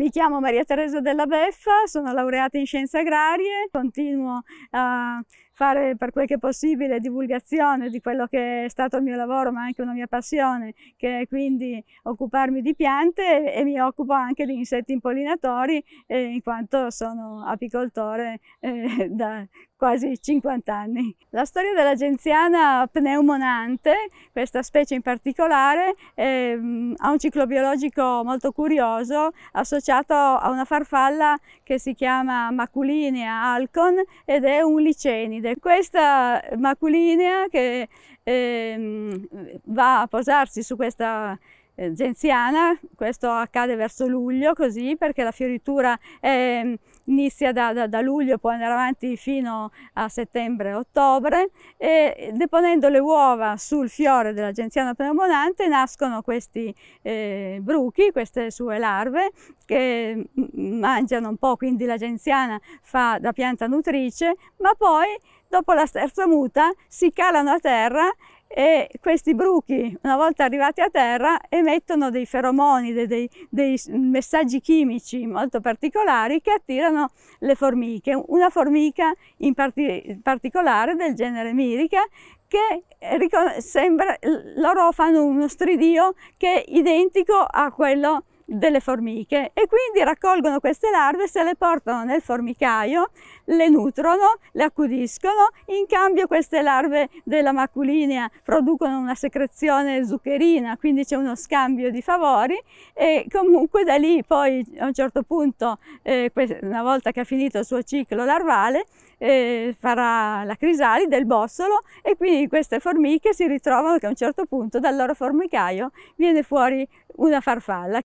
Mi chiamo Maria Teresa Della Beffa, sono laureata in scienze agrarie, continuo a fare per quel che è possibile divulgazione di quello che è stato il mio lavoro ma anche una mia passione che è quindi occuparmi di piante e mi occupo anche di insetti impollinatori eh, in quanto sono apicoltore eh, da quasi 50 anni. La storia della genziana pneumonante, questa specie in particolare, ehm, ha un ciclo biologico molto curioso associato a una farfalla che si chiama Maculinea alcon ed è un licenide bene, questa maculinea che eh, va a posarsi su questa genziana, eh, questo accade verso luglio così perché la fioritura eh, inizia da, da, da, luglio può andare avanti fino a settembre-ottobre e deponendo le uova sul fiore della genziana pneumonante nascono questi eh, bruchi, queste sue larve che mm, mm, mangiano un po', quindi la genziana fa da pianta nutrice ma poi dopo la sterza muta si calano a terra e questi bruchi una volta arrivati a terra emettono dei feromoni, dei, dei, dei, messaggi chimici molto particolari che attirano le formiche, una formica in parti, particolare del genere mirica che sembra, loro fanno uno stridio che è identico a quello delle formiche e quindi raccolgono queste larve, se le portano nel formicaio, le nutrono, le accudiscono, in cambio queste larve della maculinea producono una secrezione zuccherina, quindi c'è uno scambio di favori e comunque da lì poi a un certo punto, eh, una volta che ha finito il suo ciclo larvale, eh, farà la crisalide, il bossolo e quindi queste formiche si ritrovano che a un certo punto dal loro formicaio viene fuori una farfalla.